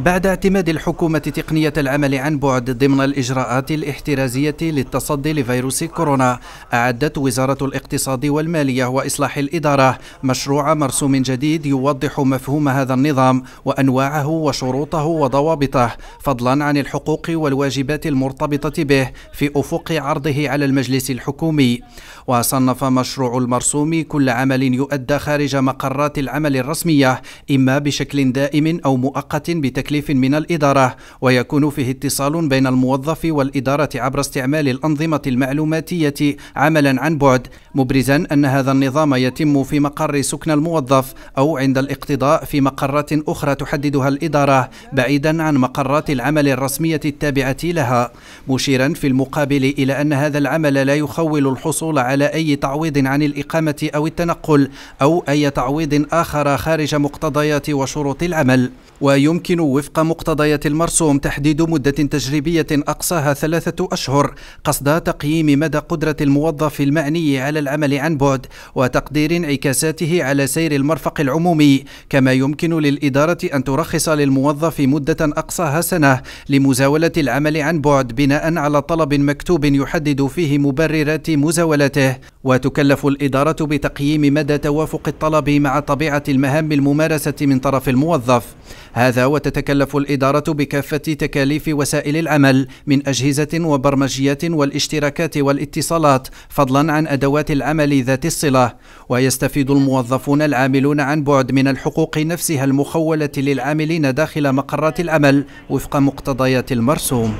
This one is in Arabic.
بعد اعتماد الحكومة تقنية العمل عن بعد ضمن الإجراءات الاحترازية للتصدي لفيروس كورونا أعدت وزارة الاقتصاد والمالية وإصلاح الإدارة مشروع مرسوم جديد يوضح مفهوم هذا النظام وأنواعه وشروطه وضوابطه فضلا عن الحقوق والواجبات المرتبطة به في أفق عرضه على المجلس الحكومي وصنف مشروع المرسوم كل عمل يؤدى خارج مقرات العمل الرسمية إما بشكل دائم أو مؤقت بتكلم تكليف من الإدارة ويكون فيه اتصال بين الموظف والإدارة عبر استعمال الأنظمة المعلوماتية عملا عن بعد مبرزا أن هذا النظام يتم في مقر سكن الموظف أو عند الاقتضاء في مقرات أخرى تحددها الإدارة بعيدا عن مقرات العمل الرسمية التابعة لها مشيرا في المقابل إلى أن هذا العمل لا يخول الحصول على أي تعويض عن الإقامة أو التنقل أو أي تعويض آخر خارج مقتضيات وشروط العمل ويمكن وفق مقتضيات المرسوم تحديد مدة تجريبية أقصاها ثلاثة أشهر قصد تقييم مدى قدرة الموظف المعني على العمل عن بعد وتقدير انعكاساته على سير المرفق العمومي كما يمكن للإدارة أن ترخص للموظف مدة أقصاها سنة لمزاولة العمل عن بعد بناء على طلب مكتوب يحدد فيه مبررات مزاولته وتكلف الإدارة بتقييم مدى توافق الطلب مع طبيعة المهام الممارسة من طرف الموظف هذا وتتكلف الإدارة بكافة تكاليف وسائل العمل من أجهزة وبرمجيات والاشتراكات والاتصالات فضلا عن أدوات العمل ذات الصلة ويستفيد الموظفون العاملون عن بعد من الحقوق نفسها المخولة للعاملين داخل مقرات العمل وفق مقتضيات المرسوم